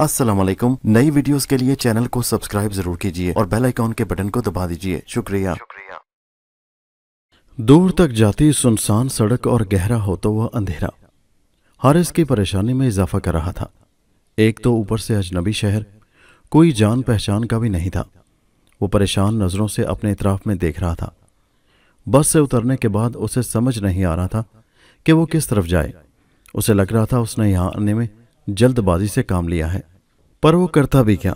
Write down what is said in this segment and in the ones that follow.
अस्सलाम वालेकुम नई वीडियोस के लिए चैनल को सब्सक्राइब जरूर कीजिए और बेल आइकॉन के बटन को दबा दीजिए शुक्रिया दूर तक जाती सुनसान सड़क और गहरा होता हुआ अंधेरा हारिस की परेशानी में इजाफा कर रहा था एक तो ऊपर से अजनबी शहर कोई जान पहचान का भी नहीं था वो परेशान नज़रों से अपने इतराफ में देख रहा था बस से उतरने के बाद उसे समझ नहीं आ रहा था कि वो किस तरफ जाए उसे लग रहा था उसने यहां आने में जल्दबाजी से काम लिया है पर वो करता भी क्या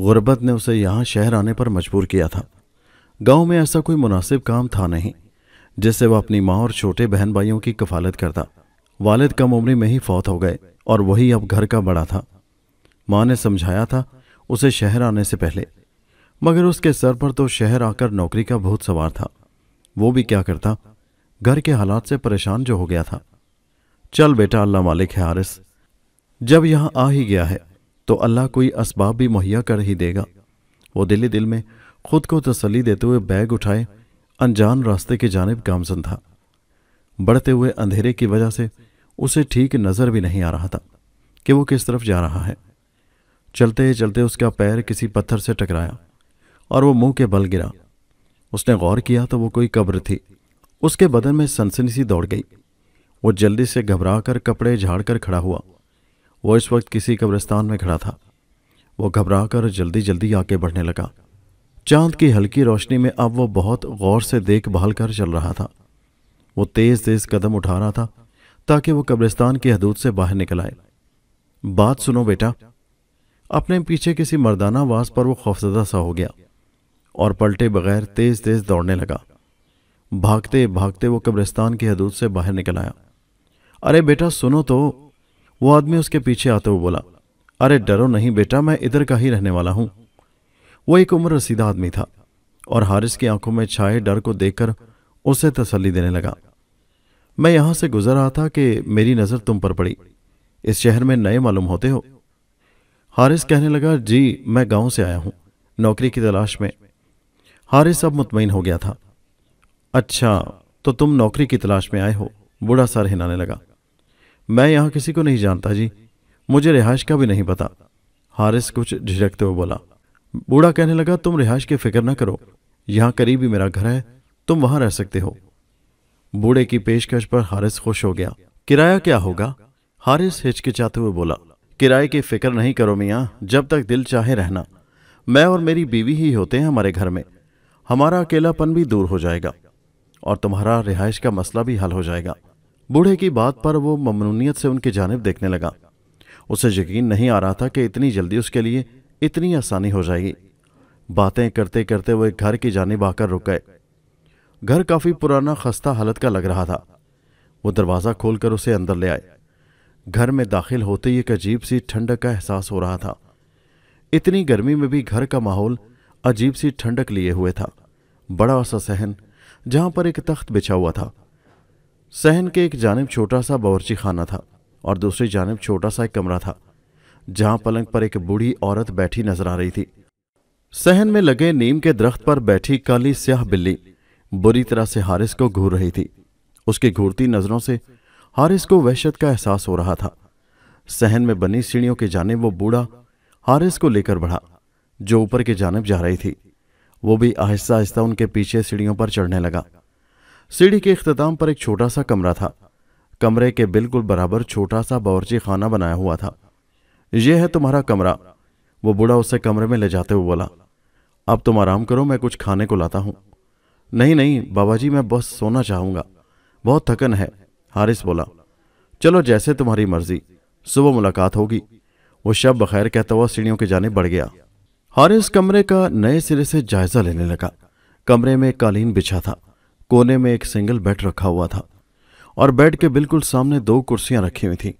गुर्बत ने उसे यहाँ शहर आने पर मजबूर किया था गांव में ऐसा कोई मुनासिब काम था नहीं जिससे वह अपनी माँ और छोटे बहन भाइयों की कफालत करता वालिद कम उम्र में ही फौत हो गए और वही अब घर का बड़ा था माँ ने समझाया था उसे शहर आने से पहले मगर उसके सर पर तो शहर आकर नौकरी का बहुत सवार था वो भी क्या करता घर के हालात से परेशान जो हो गया था चल बेटा अल्लाह मालिक है हारिस जब यहाँ आ ही गया है तो अल्लाह कोई इसबाब भी मुहैया कर ही देगा वो दिली दिल में खुद को तसली देते हुए बैग उठाए अनजान रास्ते की जानब गामजन था बढ़ते हुए अंधेरे की वजह से उसे ठीक नज़र भी नहीं आ रहा था कि वो किस तरफ जा रहा है चलते चलते उसका पैर किसी पत्थर से टकराया और वो मुंह के बल गिरा उसने गौर किया तो वो कोई कब्र थी उसके बदन में सनसनी सी दौड़ गई वो जल्दी से घबरा कर कपड़े झाड़ कर खड़ा हुआ वो इस वक्त किसी कब्रिस्तान में खड़ा था वो घबरा कर जल्दी जल्दी आगे बढ़ने लगा चांद की हल्की रोशनी में अब वो बहुत गौर से देखभाल कर चल रहा था वो तेज़ तेज़ कदम उठा रहा था ताकि वो कब्रिस्तान की हदूद से बाहर निकल आए बात सुनो बेटा अपने पीछे किसी मर्दाना आवाज पर वो खौफजदा सा हो गया और पलटे बगैर तेज़ तेज़ दौड़ने लगा भागते भागते वो कब्रिस्तान की हदूद से बाहर निकल आया अरे बेटा सुनो तो वो आदमी उसके पीछे आते हुए बोला अरे डरो नहीं बेटा मैं इधर का ही रहने वाला हूं वो एक उम्र रसीदा आदमी था और हारिस की आंखों में छाए डर को देखकर उसे तसल्ली देने लगा मैं यहां से गुजर रहा था कि मेरी नज़र तुम पर पड़ी इस शहर में नए मालूम होते हो हारिस कहने लगा जी मैं गांव से आया हूं नौकरी की तलाश में हारिस अब मुतमिन हो गया था अच्छा तो तुम नौकरी की तलाश में आए हो बुढ़ा सर हिलाने लगा मैं यहां किसी को नहीं जानता जी मुझे रिहाइश का भी नहीं पता हारिस कुछ झिझकते हुए बोला बूढ़ा कहने लगा तुम रिहाइश की फिक्र न करो यहाँ करीब ही मेरा घर है तुम वहां रह सकते हो बूढ़े की पेशकश पर हारिस खुश हो गया किराया क्या होगा हारिस हिचकिचाते हुए बोला किराए की फिक्र नहीं करो मियाँ जब तक दिल चाहे रहना मैं और मेरी बीवी ही होते हैं हमारे घर में हमारा अकेलापन भी दूर हो जाएगा और तुम्हारा रिहाइश का मसला भी हल हो जाएगा बूढ़े की बात पर वो ममनूनीत से उनकी जानब देखने लगा उसे यकीन नहीं आ रहा था कि इतनी जल्दी उसके लिए इतनी आसानी हो जाएगी बातें करते करते वो एक घर की जानब आकर रुक गए घर काफ़ी पुराना खस्ता हालत का लग रहा था वो दरवाज़ा खोलकर उसे अंदर ले आए घर में दाखिल होते ही एक अजीब सी ठंडक का एहसास हो रहा था इतनी गर्मी में भी घर का माहौल अजीब सी ठंडक लिए हुए था बड़ा सा सहन जहां पर एक तख्त बिछा हुआ था सहन के एक जानब छोटा सा बावरची खाना था और दूसरी जानब छोटा सा एक कमरा था जहां पलंग पर एक बूढ़ी औरत बैठी नजर आ रही थी सहन में लगे नीम के दरख्त पर बैठी काली स्याह बिल्ली बुरी तरह से हारिस को घूर रही थी उसकी घूरती नजरों से हारिस को वहशत का एहसास हो रहा था सहन में बनी सीढ़ियों के जानेब वो बूढ़ा हारिस को लेकर बढ़ा जो ऊपर की जानब जा रही थी वो भी आहिस्ता आहिस्ता उनके पीछे सीढ़ियों पर चढ़ने लगा सीढ़ी के अख्ताम पर एक छोटा सा कमरा था कमरे के बिल्कुल बराबर छोटा सा बावरची खाना बनाया हुआ था यह है तुम्हारा कमरा वो बूढ़ा उसे कमरे में ले जाते हुए बोला अब तुम आराम करो मैं कुछ खाने को लाता हूँ नहीं नहीं बाबा जी मैं बस सोना चाहूँगा बहुत थकन है हारिस बोला चलो जैसे तुम्हारी मर्जी सुबह मुलाकात होगी वो शब बखैर कहता हुआ सीढ़ियों के जाने बढ़ गया हारिस कमरे का नए सिरे से जायजा लेने लगा कमरे में कालीन बिछा था कोने में एक सिंगल बेड रखा हुआ था और बेड के बिल्कुल सामने दो कुर्सियां रखी हुई थी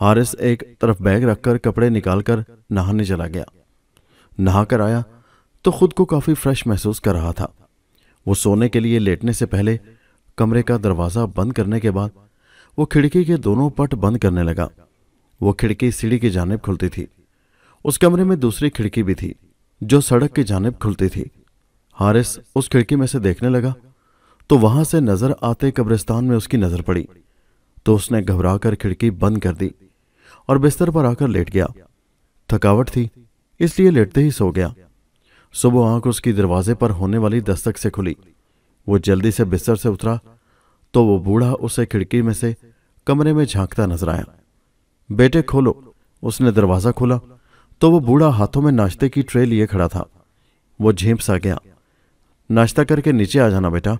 हारिस एक तरफ बैग रखकर कपड़े निकालकर नहाने चला गया नहाकर आया तो खुद को काफ़ी फ्रेश महसूस कर रहा था वो सोने के लिए लेटने से पहले कमरे का दरवाज़ा बंद करने के बाद वो खिड़की के दोनों पट बंद करने लगा वो खिड़की सीढ़ी की जानब खुलती थी उस कमरे में दूसरी खिड़की भी थी जो सड़क की जानब खुलती थी हारिस उस खिड़की में से देखने लगा तो वहां से नजर आते कब्रिस्तान में उसकी नजर पड़ी तो उसने घबराकर खिड़की बंद कर दी और बिस्तर पर आकर लेट गया थकावट थी इसलिए लेटते ही सो गया सुबह आंख उसकी दरवाजे पर होने वाली दस्तक से खुली वो जल्दी से बिस्तर से उतरा तो वो बूढ़ा उसे खिड़की में से कमरे में झांकता नजर आया बेटे खोलो उसने दरवाजा खोला तो वो बूढ़ा हाथों में नाश्ते की ट्रे लिए खड़ा था वो झेप सा गया नाश्ता करके नीचे आ जाना बेटा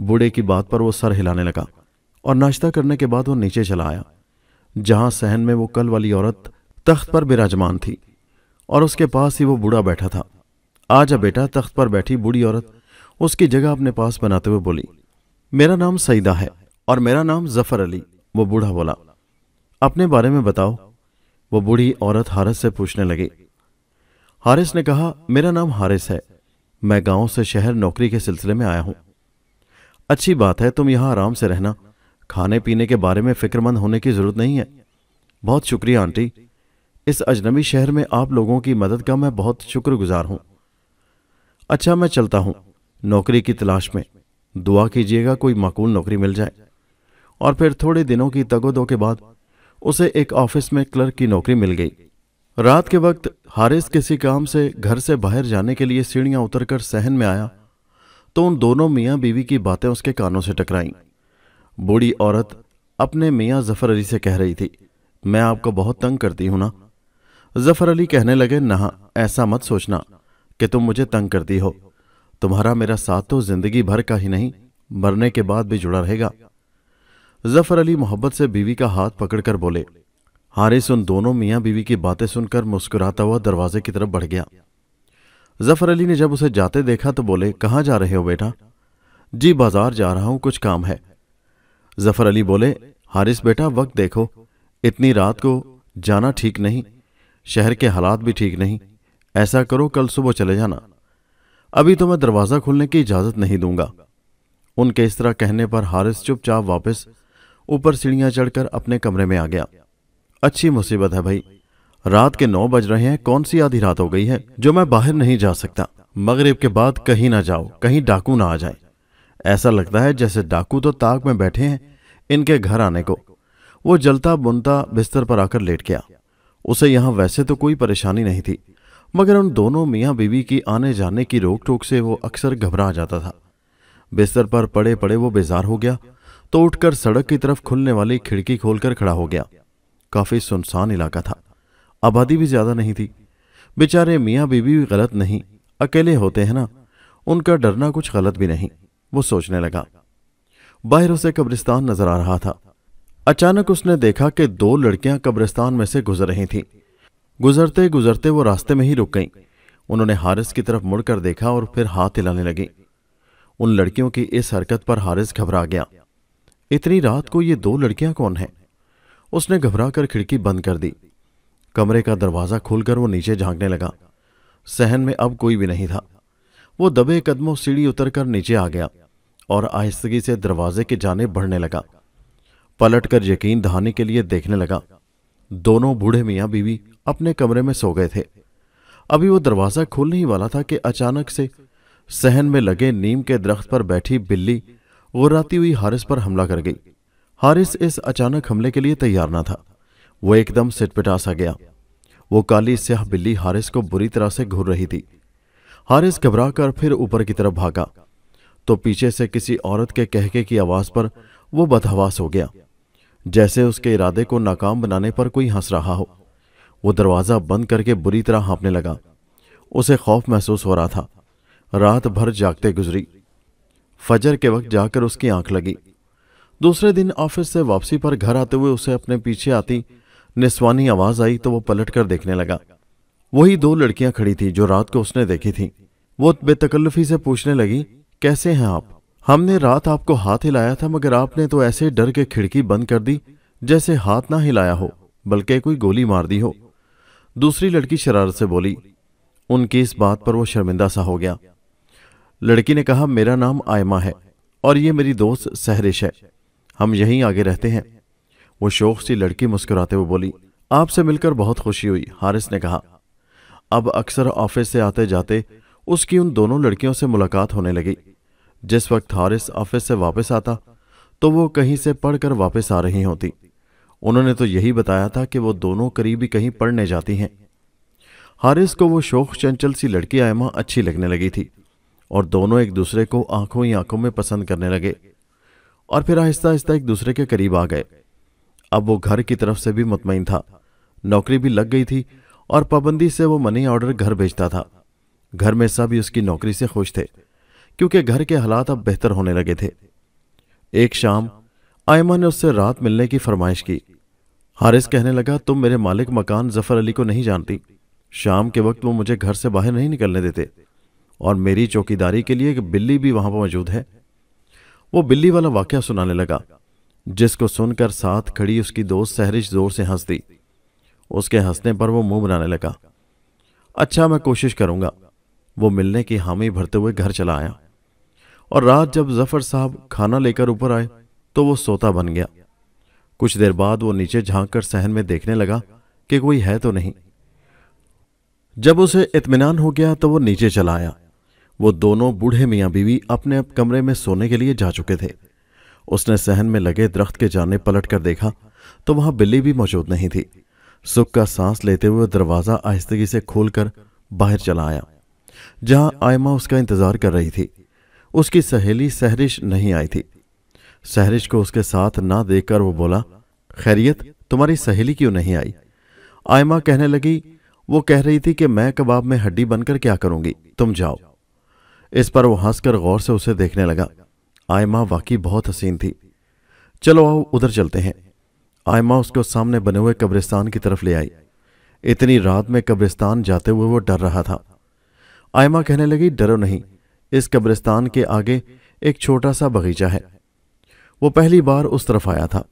बूढ़े की बात पर वो सर हिलाने लगा और नाश्ता करने के बाद वो नीचे चला आया जहां सहन में वो कल वाली औरत तख्त पर विराजमान थी और उसके पास ही वो बूढ़ा बैठा था आजा बेटा तख्त पर बैठी बूढ़ी औरत उसकी जगह अपने पास बनाते हुए बोली मेरा नाम सईदा है और मेरा नाम जफर अली वो बूढ़ा बोला अपने बारे में बताओ वो बूढ़ी औरत हारिस से पूछने लगी हारिस ने कहा मेरा नाम हारिस है मैं गांव से शहर नौकरी के सिलसिले में आया हूं अच्छी बात है तुम यहां आराम से रहना खाने पीने के बारे में फिक्रमंद होने की जरूरत नहीं है बहुत शुक्रिया आंटी इस अजनबी शहर में आप लोगों की मदद का मैं बहुत शुक्रगुजार हूं अच्छा मैं चलता हूं नौकरी की तलाश में दुआ कीजिएगा कोई माकूल नौकरी मिल जाए और फिर थोड़े दिनों की तगोदो के बाद उसे एक ऑफिस में क्लर्क की नौकरी मिल गई रात के वक्त हारिस किसी काम से घर से बाहर जाने के लिए सीढ़ियां उतरकर सहन में आया तो उन दोनों मियाँ बीवी की बातें उसके कानों से टकराईं बूढ़ी औरत अपने मियाँ जफर अली से कह रही थी मैं आपको बहुत तंग करती हूं ना जफर अली कहने लगे नहा ऐसा मत सोचना कि तुम मुझे तंग करती हो तुम्हारा मेरा साथ तो जिंदगी भर का ही नहीं मरने के बाद भी जुड़ा रहेगा जफर अली मोहब्बत से बीवी का हाथ पकड़कर बोले हारिस उन दोनों मियाँ बीवी की बातें सुनकर मुस्कुराता हुआ दरवाजे की तरफ बढ़ गया जफर अली ने जब उसे जाते देखा तो बोले कहाँ जा रहे हो बेटा जी बाजार जा रहा हूं कुछ काम है जफर अली बोले हारिस बेटा वक्त देखो इतनी रात को जाना ठीक नहीं शहर के हालात भी ठीक नहीं ऐसा करो कल सुबह चले जाना अभी तो मैं दरवाज़ा खोलने की इजाज़त नहीं दूंगा उनके इस तरह कहने पर हारिस चुपचाप वापस ऊपर सीढ़ियां चढ़कर अपने कमरे में आ गया अच्छी मुसीबत है भाई रात के नौ बज रहे हैं कौन सी आधी रात हो गई है जो मैं बाहर नहीं जा सकता मगरिब के बाद कहीं ना जाओ कहीं डाकू ना आ जाए ऐसा लगता है जैसे डाकू तो ताक में बैठे हैं इनके घर आने को वो जलता बुनता बिस्तर पर आकर लेट गया उसे यहाँ वैसे तो कोई परेशानी नहीं थी मगर उन दोनों मियाँ बीवी की आने जाने की रोक टोक से वो अक्सर घबरा जाता था बिस्तर पर पड़े पड़े वो बेजार हो गया तो उठकर सड़क की तरफ खुलने वाली खिड़की खोलकर खड़ा हो गया काफी सुनसान इलाका था आबादी भी ज़्यादा नहीं थी बेचारे मियाँ बीबी भी गलत नहीं अकेले होते हैं ना उनका डरना कुछ गलत भी नहीं वो सोचने लगा बाहर उसे कब्रिस्तान नजर आ रहा था अचानक उसने देखा कि दो लड़कियां कब्रिस्तान में से गुजर रही थीं गुजरते गुजरते वो रास्ते में ही रुक गईं उन्होंने हारिस की तरफ मुड़कर देखा और फिर हाथ हिलाने लगी उन लड़कियों की इस हरकत पर हारिस घबरा गया इतनी रात को ये दो लड़कियां कौन हैं उसने कर खिड़की बंद कर दी कमरे का दरवाज़ा खोलकर वो नीचे झांकने लगा सहन में अब कोई भी नहीं था वो दबे कदमों सीढ़ी उतरकर नीचे आ गया और आहिस्तगी से दरवाजे के जाने बढ़ने लगा पलट कर यकीन दहाने के लिए देखने लगा दोनों बूढ़े मियाँ बीवी अपने कमरे में सो गए थे अभी वो दरवाज़ा खोलने ही वाला था कि अचानक से सहन में लगे नीम के दरख्त पर बैठी बिल्ली गुर्राती हुई हारिस पर हमला कर गई हारिस इस अचानक हमले के लिए तैयार ना था वो एकदम सिटपिटा सा गया वो काली स्याह बिल्ली हारिस को बुरी तरह से घूर रही थी हारिस घबरा कर फिर ऊपर की तरफ भागा तो पीछे से किसी औरत के कहके की आवाज पर वो बदहवास हो गया जैसे उसके इरादे को नाकाम बनाने पर कोई हंस रहा हो वो दरवाज़ा बंद करके बुरी तरह हाँपने लगा उसे खौफ महसूस हो रहा था रात भर जागते गुजरी फजर के वक्त जाकर उसकी आंख लगी दूसरे दिन ऑफिस से वापसी पर घर आते हुए उसे अपने पीछे आती निस्वानी आवाज आई तो वो पलट कर देखने लगा वही दो लड़कियां खड़ी थी जो रात को उसने देखी थी वो बेतकल्लफी से पूछने लगी कैसे हैं आप हमने रात आपको हाथ हिलाया था मगर आपने तो ऐसे डर के खिड़की बंद कर दी जैसे हाथ ना हिलाया हो बल्कि कोई गोली मार दी हो दूसरी लड़की शरारत से बोली उनकी इस बात पर वो शर्मिंदा सा हो गया लड़की ने कहा मेरा नाम आयमा है और ये मेरी दोस्त सहरिश है हम यहीं आगे रहते हैं वो शोक सी लड़की मुस्कुराते हुए बोली आपसे मिलकर बहुत खुशी हुई हारिस ने कहा अब अक्सर ऑफिस से आते जाते उसकी उन दोनों लड़कियों से मुलाकात होने लगी जिस वक्त हारिस ऑफिस से वापस आता तो वो कहीं से पढ़कर वापस आ रही होती उन्होंने तो यही बताया था कि वो दोनों करीबी कहीं पढ़ने जाती हैं हारिस को वो शोक चंचल सी लड़की आयमा अच्छी लगने लगी थी और दोनों एक दूसरे को आंखों ही आंखों में पसंद करने लगे और फिर आहिस्ता आहिस्ता एक दूसरे के करीब आ गए अब वो घर की तरफ से भी मुतमिन था नौकरी भी लग गई थी और पाबंदी से वो मनी ऑर्डर घर भेजता था घर में सभी उसकी नौकरी से खुश थे क्योंकि घर के हालात अब बेहतर होने लगे थे एक शाम आयमा ने उससे रात मिलने की फरमाइश की हारिस कहने लगा तुम मेरे मालिक मकान जफर अली को नहीं जानती शाम के वक्त वो मुझे घर से बाहर नहीं निकलने देते और मेरी चौकीदारी के लिए एक बिल्ली भी वहां पर मौजूद है वो बिल्ली वाला वाक्य सुनाने लगा जिसको सुनकर साथ खड़ी उसकी दोस्त सहरिश जोर से हंस दी उसके हंसने पर वो मुंह बनाने लगा अच्छा मैं कोशिश करूंगा वो मिलने की हामी भरते हुए घर चला आया और रात जब जफर साहब खाना लेकर ऊपर आए तो वो सोता बन गया कुछ देर बाद वो नीचे झांक कर सहन में देखने लगा कि कोई है तो नहीं जब उसे इतमान हो गया तो वो नीचे चला आया वो दोनों बूढ़े मियाँ बीवी अपने अप कमरे में सोने के लिए जा चुके थे उसने सहन में लगे दरख्त के जाने पलट कर देखा तो वहां बिल्ली भी मौजूद नहीं थी सुख का सांस लेते हुए दरवाजा आहिस्तगी से खोलकर बाहर चला आया जहां आयमा उसका इंतजार कर रही थी उसकी सहेली सहरिश नहीं आई थी सहरिश को उसके साथ ना देखकर वो बोला खैरियत तुम्हारी सहेली क्यों नहीं आई आयमा कहने लगी वो कह रही थी कि मैं कबाब में हड्डी बनकर क्या करूंगी तुम जाओ इस पर वो हंसकर गौर से उसे देखने लगा आयमा वाकई बहुत हसीन थी चलो आओ उधर चलते हैं आयमा उसको सामने बने हुए कब्रिस्तान की तरफ ले आई इतनी रात में कब्रिस्तान जाते हुए वो डर रहा था आयमा कहने लगी डरो नहीं इस कब्रिस्तान के आगे एक छोटा सा बगीचा है वो पहली बार उस तरफ आया था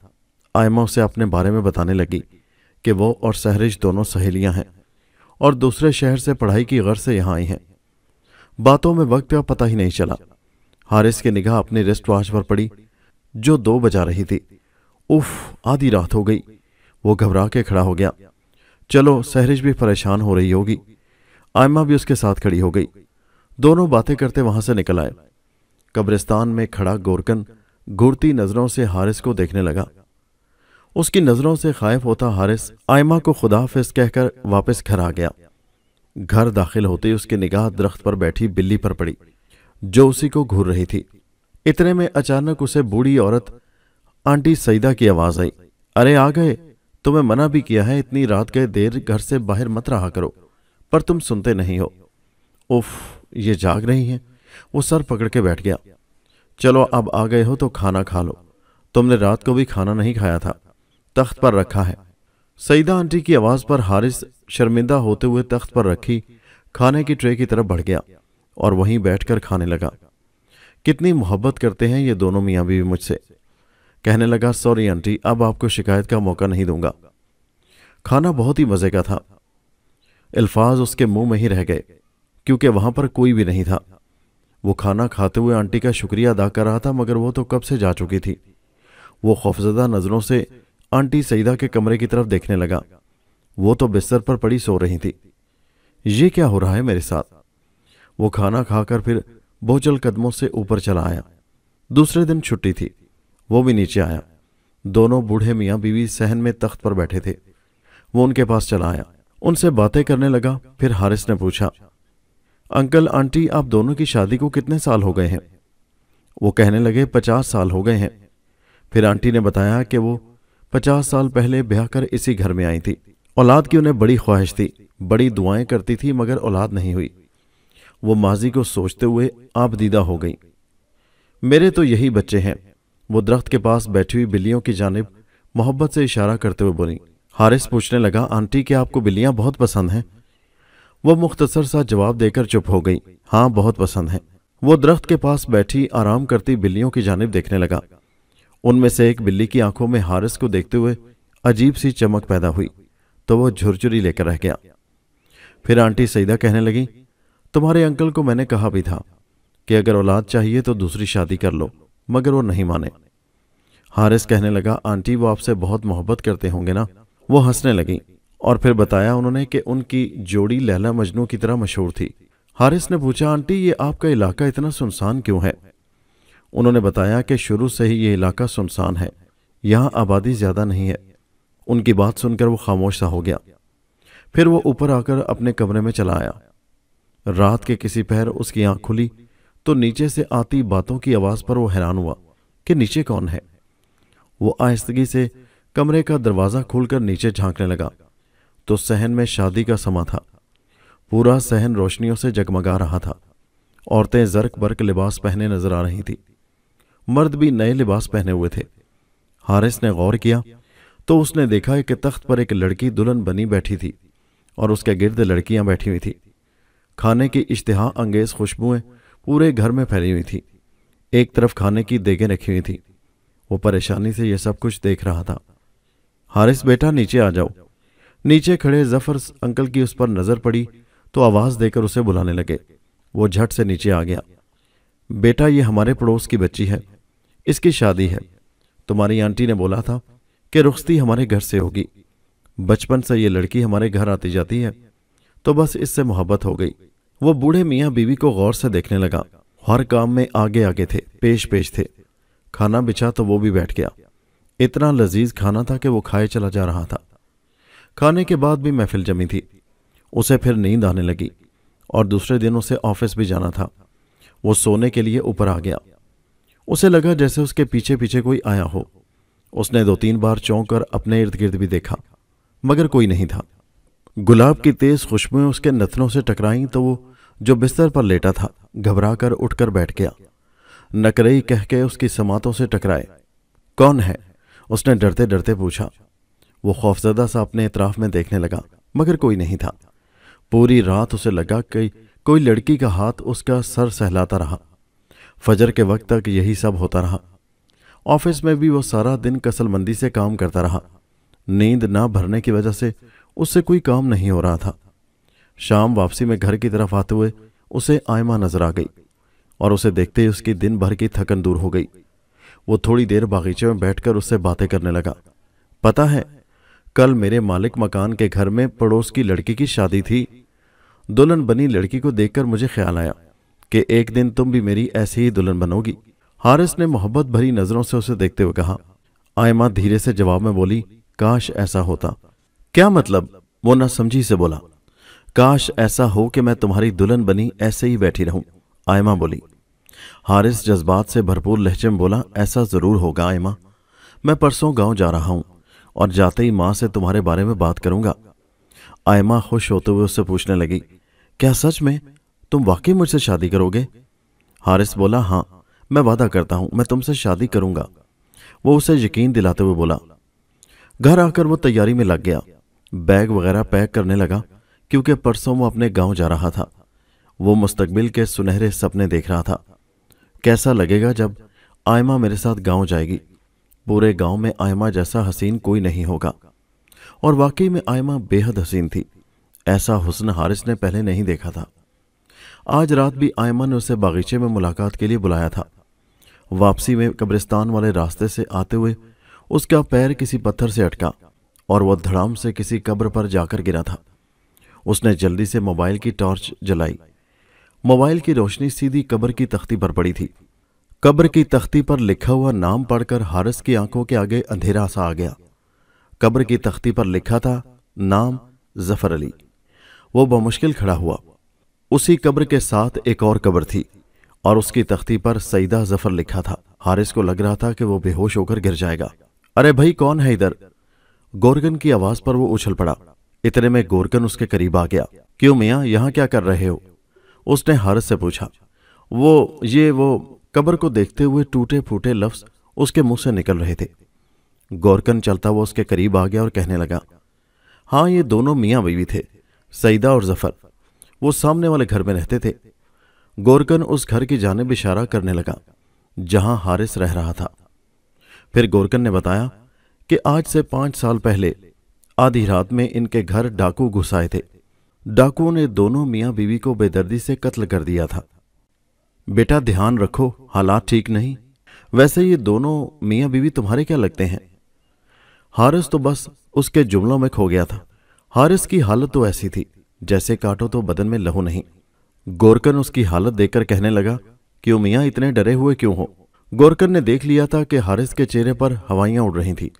आयमा उसे अपने बारे में बताने लगी कि वो और सहरिश दोनों सहेलियां हैं और दूसरे शहर से पढ़ाई की गर्ज से यहाँ आई हैं बातों में वक्त का पता ही नहीं चला हारिस की निगाह अपने रेस्ट वॉच पर पड़ी जो दो बजा रही थी उफ आधी रात हो गई वो घबरा के खड़ा हो गया चलो सहरिश भी परेशान हो रही होगी आयमा भी उसके साथ खड़ी हो गई दोनों बातें करते वहां से निकल आए कब्रिस्तान में खड़ा गोरकन घूरती नजरों से हारिस को देखने लगा उसकी नजरों से खायफ होता हारिस आयमा को खुदाफिज कहकर वापस घर आ गया घर दाखिल होते ही उसकी निगाह दरख्त पर बैठी बिल्ली पर पड़ी जो उसी को घूर रही थी इतने में अचानक उसे बूढ़ी औरत आंटी सईदा की आवाज आई अरे आ गए तुम्हें मना भी किया है इतनी रात गए देर घर से बाहर मत रहा करो पर तुम सुनते नहीं हो उफ ये जाग रही है वो सर पकड़ के बैठ गया चलो अब आ गए हो तो खाना खा लो तुमने रात को भी खाना नहीं खाया था तख्त पर रखा है सईदा आंटी की आवाज पर हारिस शर्मिंदा होते हुए तख्त पर रखी खाने की ट्रे की तरफ बढ़ गया और वहीं बैठकर खाने लगा कितनी मोहब्बत करते हैं ये दोनों मियाँ बीवी मुझसे कहने लगा सॉरी आंटी अब आपको शिकायत का मौका नहीं दूंगा खाना बहुत ही मज़े का था अल्फाज उसके मुंह में ही रह गए क्योंकि वहां पर कोई भी नहीं था वो खाना खाते हुए आंटी का शुक्रिया अदा कर रहा था मगर वो तो कब से जा चुकी थी वो खौफजदा नज़रों से आंटी सईदा के कमरे की तरफ देखने लगा वो तो बिस्तर पर पड़ी सो रही थी ये क्या हो रहा है मेरे साथ वो खाना खाकर फिर बहुचल कदमों से ऊपर चला आया दूसरे दिन छुट्टी थी वो भी नीचे आया दोनों बूढ़े मियाँ बीवी सहन में तख्त पर बैठे थे वो उनके पास चला आया उनसे बातें करने लगा फिर हारिस ने पूछा अंकल आंटी आप दोनों की शादी को कितने साल हो गए हैं वो कहने लगे पचास साल हो गए हैं फिर आंटी ने बताया कि वो पचास साल पहले ब्याह कर इसी घर में आई थी औलाद की उन्हें बड़ी ख्वाहिश थी बड़ी दुआएं करती थी मगर औलाद नहीं हुई वो माजी को सोचते हुए आपदीदा हो गई मेरे तो यही बच्चे हैं वो दरख्त के पास बैठी हुई बिल्लियों की जानब मोहब्बत से इशारा करते हुए बोली हारिस पूछने लगा आंटी क्या आपको बिल्लियां बहुत पसंद हैं वह मुख्तसर सा जवाब देकर चुप हो गई हाँ बहुत पसंद है वो दरख्त के पास बैठी आराम करती बिल्लियों की जानब देखने लगा उनमें से एक बिल्ली की आंखों में हारिस को देखते हुए अजीब सी चमक पैदा हुई तो वह झुरझुरी लेकर रह गया फिर आंटी सईदा कहने लगी तुम्हारे अंकल को मैंने कहा भी था कि अगर औलाद चाहिए तो दूसरी शादी कर लो मगर वो नहीं माने हारिस कहने लगा आंटी वो आपसे बहुत मोहब्बत करते होंगे ना वो हंसने लगी और फिर बताया उन्होंने कि उनकी जोड़ी लहला मजनू की तरह मशहूर थी हारिस ने पूछा आंटी ये आपका इलाका इतना सुनसान क्यों है उन्होंने बताया कि शुरू से ही ये इलाका सुनसान है यहाँ आबादी ज़्यादा नहीं है उनकी बात सुनकर वो खामोश सा हो गया फिर वो ऊपर आकर अपने कमरे में चला आया रात के किसी पहर उसकी आंख खुली तो नीचे से आती बातों की आवाज पर वो हैरान हुआ कि नीचे कौन है वो आहिस्तगी से कमरे का दरवाजा खोलकर नीचे झांकने लगा तो सहन में शादी का समा था पूरा सहन रोशनियों से जगमगा रहा था औरतें जर्क बर्क लिबास पहने नजर आ रही थी मर्द भी नए लिबास पहने हुए थे हारिस ने गौर किया तो उसने देखा कि तख्त पर एक लड़की दुल्हन बनी बैठी थी और उसके गिर्द लड़कियां बैठी हुई थी खाने की इश्तहा अंगेज खुशबुएं पूरे घर में फैली हुई थी एक तरफ खाने की देगें रखी हुई थी वो परेशानी से यह सब कुछ देख रहा था हारिस बेटा नीचे आ जाओ नीचे खड़े जफर अंकल की उस पर नज़र पड़ी तो आवाज़ देकर उसे बुलाने लगे वो झट से नीचे आ गया बेटा ये हमारे पड़ोस की बच्ची है इसकी शादी है तुम्हारी आंटी ने बोला था कि रुख्ती हमारे घर से होगी बचपन से ये लड़की हमारे घर आती जाती है तो बस इससे मोहब्बत हो गई वो बूढ़े मियाँ बीवी को गौर से देखने लगा हर काम में आगे आगे थे पेश पेश थे खाना बिछा तो वो भी बैठ गया इतना लजीज खाना था कि वो खाए चला जा रहा था खाने के बाद भी महफिल जमी थी उसे फिर नींद आने लगी और दूसरे दिन उसे ऑफिस भी जाना था वो सोने के लिए ऊपर आ गया उसे लगा जैसे उसके पीछे पीछे कोई आया हो उसने दो तीन बार चौंक कर अपने इर्द गिर्द भी देखा मगर कोई नहीं था गुलाब की तेज खुशबुएं उसके नथनों से टकराईं तो वो जो बिस्तर पर लेटा था घबरा कर उठकर बैठ गया नकरई कह के उसकी समातों से टकराए कौन है उसने डरते डरते पूछा वो खौफजदा सा अपने इतराफ में देखने लगा मगर कोई नहीं था पूरी रात उसे लगा कि कोई लड़की का हाथ उसका सर सहलाता रहा फजर के वक्त तक यही सब होता रहा ऑफिस में भी वो सारा दिन कसलमंदी से काम करता रहा नींद ना भरने की वजह से उससे कोई काम नहीं हो रहा था शाम वापसी में घर की तरफ आते हुए उसे आयमा नजर आ गई और उसे देखते ही उसकी दिन भर की थकन दूर हो गई वो थोड़ी देर बागीचे में बैठकर उससे बातें करने लगा पता है कल मेरे मालिक मकान के घर में पड़ोस की लड़की की शादी थी दुल्हन बनी लड़की को देखकर मुझे ख्याल आया कि एक दिन तुम भी मेरी ऐसी ही दुल्हन बनोगी हारिस ने मोहब्बत भरी नजरों से उसे देखते हुए कहा आयमा धीरे से जवाब में बोली काश ऐसा होता क्या मतलब वो ना समझी से बोला काश ऐसा हो कि मैं तुम्हारी दुल्हन बनी ऐसे ही बैठी रहूं आयमा बोली हारिस जज्बात से भरपूर लहजे में बोला ऐसा ज़रूर होगा आयमा मैं परसों गांव जा रहा हूं और जाते ही माँ से तुम्हारे बारे में बात करूंगा आयमा खुश होते हुए उससे पूछने लगी क्या सच में तुम वाकई मुझसे शादी करोगे हारिस बोला हाँ मैं वादा करता हूं मैं तुमसे शादी करूंगा वो उसे यकीन दिलाते हुए बोला घर आकर वो तैयारी में लग गया बैग वगैरह पैक करने लगा क्योंकि परसों वो अपने गांव जा रहा था वो मुस्तकबिल के सुनहरे सपने देख रहा था कैसा लगेगा जब आयमा मेरे साथ गांव जाएगी पूरे गांव में आयमा जैसा हसीन कोई नहीं होगा और वाकई में आयमा बेहद हसीन थी ऐसा हुसन हारिस ने पहले नहीं देखा था आज रात भी आयमा ने उसे बागीचे में मुलाकात के लिए बुलाया था वापसी में कब्रिस्तान वाले रास्ते से आते हुए उसका पैर किसी पत्थर से अटका और वह धड़ाम से किसी कब्र पर जाकर गिरा था उसने जल्दी से मोबाइल की टॉर्च जलाई मोबाइल की रोशनी सीधी कब्र की तख्ती पर पड़ी थी कब्र की तख्ती पर लिखा हुआ नाम पढ़कर हारस की आंखों के आगे अंधेरा सा आ गया कब्र की तख्ती पर लिखा था नाम जफर अली वो बमुश्किल खड़ा हुआ उसी कब्र के साथ एक और कब्र थी और उसकी तख्ती पर सईदा जफर लिखा था हारिस को लग रहा था कि वो बेहोश होकर गिर जाएगा अरे भाई कौन है इधर गोरगन की आवाज पर वो उछल पड़ा इतने में गोरगन उसके करीब आ गया क्यों मियाँ यहाँ क्या कर रहे हो उसने हर्ष से पूछा वो ये वो कबर को देखते हुए टूटे फूटे लफ्ज उसके मुंह से निकल रहे थे गोरकन चलता हुआ उसके करीब आ गया और कहने लगा हाँ ये दोनों मियाँ बीवी थे सईदा और जफर वो सामने वाले घर में रहते थे गोरकन उस घर की जानब इशारा करने लगा जहां हारिस रह रहा था फिर गोरकन ने बताया कि आज से पांच साल पहले आधी रात में इनके घर डाकू घुस आए थे डाकुओं ने दोनों मियां बीवी को बेदर्दी से कत्ल कर दिया था बेटा ध्यान रखो हालात ठीक नहीं वैसे ये दोनों मियां बीवी तुम्हारे क्या लगते हैं हारिस तो बस उसके जुमलों में खो गया था हारिस की हालत तो ऐसी थी जैसे काटो तो बदन में लहू नहीं गोरकन उसकी हालत देखकर कहने लगा क्यों मियां इतने डरे हुए क्यों हो गोरकन ने देख लिया था कि हारिस के चेहरे पर हवाइयां उड़ रही थी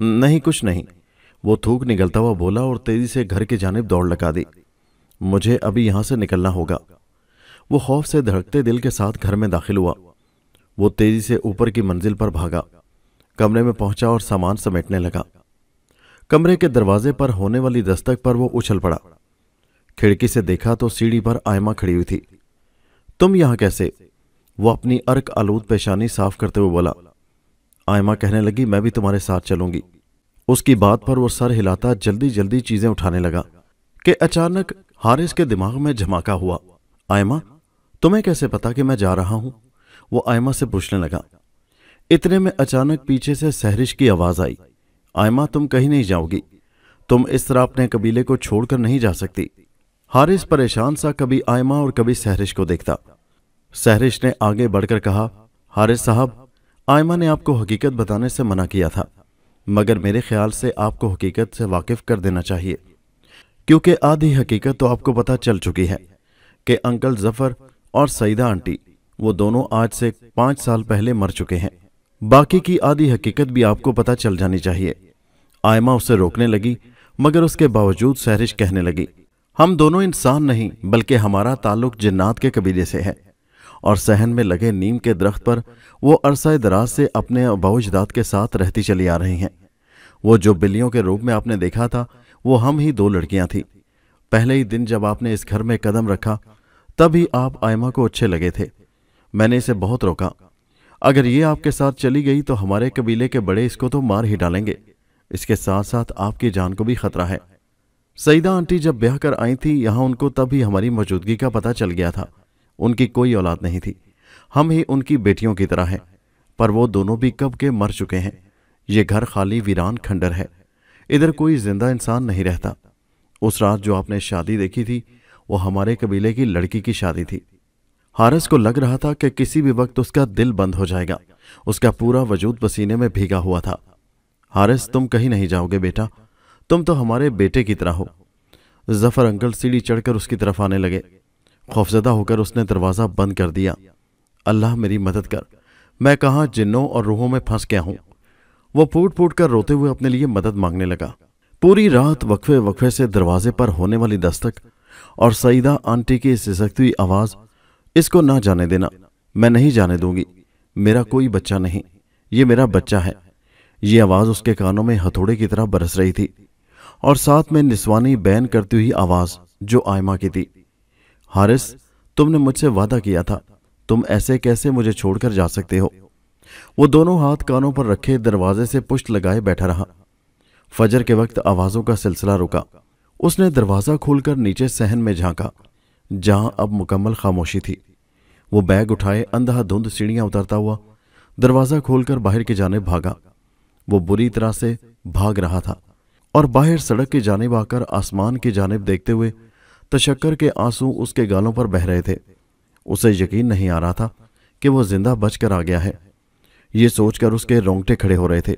नहीं कुछ नहीं वो थूक निकलता हुआ बोला और तेजी से घर की जानब दौड़ लगा दी मुझे अभी यहां से निकलना होगा वो खौफ से धड़कते दिल के साथ घर में दाखिल हुआ वो तेजी से ऊपर की मंजिल पर भागा कमरे में पहुंचा और सामान समेटने लगा कमरे के दरवाजे पर होने वाली दस्तक पर वो उछल पड़ा खिड़की से देखा तो सीढ़ी पर आयमा खड़ी हुई थी तुम यहां कैसे वो अपनी अर्क आलूद पेशानी साफ करते हुए बोला आयमा कहने लगी मैं भी तुम्हारे साथ चलूंगी उसकी बात पर वो सर हिलाता जल्दी जल्दी चीजें उठाने लगा कि अचानक हारिस के दिमाग में झमाका हुआ आयमा तुम्हें कैसे पता कि मैं जा रहा हूं वो आयमा से पूछने लगा इतने में अचानक पीछे से सहरिश की आवाज आई आयमा तुम कहीं नहीं जाओगी तुम इस तरह अपने कबीले को छोड़कर नहीं जा सकती हारिस परेशान सा कभी आयमा और कभी सहरिश को देखता सहरिश ने आगे बढ़कर कहा हारिस साहब आयमा ने आपको हकीकत बताने से मना किया था मगर मेरे ख्याल से आपको हकीकत से वाकिफ कर देना चाहिए क्योंकि आधी हकीकत तो आपको पता चल चुकी है कि अंकल जफर और सईदा आंटी वो दोनों आज से पाँच साल पहले मर चुके हैं बाकी की आधी हकीकत भी आपको पता चल जानी चाहिए आयमा उसे रोकने लगी मगर उसके बावजूद सहरिश कहने लगी हम दोनों इंसान नहीं बल्कि हमारा ताल्लुक जिन्नात के कबीले से है और सहन में लगे नीम के दरख्त पर वो अरसा दराज से अपने अबौज के साथ रहती चली आ रही हैं वो जो बिल्लियों के रूप में आपने देखा था वो हम ही दो लड़कियां थीं पहले ही दिन जब आपने इस घर में कदम रखा तभी आप आयमा को अच्छे लगे थे मैंने इसे बहुत रोका अगर ये आपके साथ चली गई तो हमारे कबीले के बड़े इसको तो मार ही डालेंगे इसके साथ साथ आपकी जान को भी खतरा है सईदा आंटी जब ब्याह कर आई थी यहां उनको तब ही हमारी मौजूदगी का पता चल गया था उनकी कोई औलाद नहीं थी हम ही उनकी बेटियों की तरह हैं पर वो दोनों भी कब के मर चुके हैं ये घर खाली वीरान खंडर है इधर कोई जिंदा इंसान नहीं रहता उस रात जो आपने शादी देखी थी वो हमारे कबीले की लड़की की शादी थी हारस को लग रहा था कि किसी भी वक्त उसका दिल बंद हो जाएगा उसका पूरा वजूद पसीने में भीगा हुआ था हारिस तुम कहीं नहीं जाओगे बेटा तुम तो हमारे बेटे की तरह हो जफर अंकल सीढ़ी चढ़कर उसकी तरफ आने लगे खौफजदा होकर उसने दरवाज़ा बंद कर दिया अल्लाह मेरी मदद कर मैं कहाँ जिन्नों और रूहों में फंस गया हूँ वो फूट फूट कर रोते हुए अपने लिए मदद मांगने लगा पूरी रात वक्फे वक्फे से दरवाजे पर होने वाली दस्तक और सईदा आंटी की सिसकती हुई आवाज़ इसको ना जाने देना मैं नहीं जाने दूंगी मेरा कोई बच्चा नहीं ये मेरा बच्चा है ये आवाज़ उसके कानों में हथौड़े की तरह बरस रही थी और साथ में निस्वानी बैन करती हुई आवाज़ जो आयमा की थी हारिस तुमने मुझसे वादा किया था तुम ऐसे कैसे मुझे छोड़कर जा सकते हो वो दोनों हाथ कानों पर रखे दरवाजे से पुष्ट लगाए बैठा रहा फजर के वक्त आवाजों का सिलसिला रुका उसने दरवाजा खोलकर नीचे सहन में झांका जहां अब मुकम्मल खामोशी थी वो बैग उठाए अंधाधुंध सीढ़ियां उतरता हुआ दरवाजा खोलकर बाहर की जाने भागा वो बुरी तरह से भाग रहा था और बाहर सड़क की जानेब आकर आसमान की जानेब देखते हुए तशक्कर के आंसू उसके गालों पर बह रहे थे उसे यकीन नहीं आ रहा था कि वो जिंदा बचकर आ गया है ये सोचकर उसके रोंगटे खड़े हो रहे थे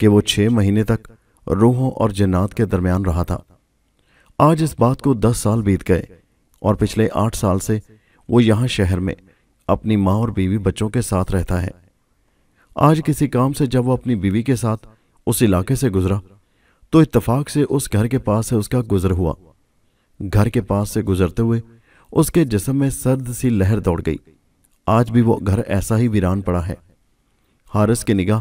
कि वो छह महीने तक रूहों और जन्नात के दरमियान रहा था आज इस बात को दस साल बीत गए और पिछले आठ साल से वो यहां शहर में अपनी माँ और बीवी बच्चों के साथ रहता है आज किसी काम से जब वो अपनी बीवी के साथ उस इलाके से गुजरा तो इतफाक से उस घर के पास से उसका गुजर हुआ घर के पास से गुजरते हुए उसके जिसम में सर्द सी लहर दौड़ गई आज भी वो घर ऐसा ही वीरान पड़ा है हारिस की निगाह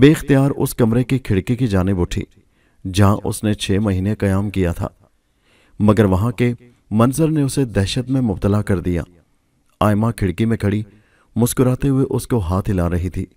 बेख्तियार उस कमरे की खिड़की की जानब उठी जहां उसने छह महीने कयाम किया था मगर वहां के मंजर ने उसे दहशत में मुबतला कर दिया आयमा खिड़की में खड़ी मुस्कुराते हुए उसको हाथ हिला रही थी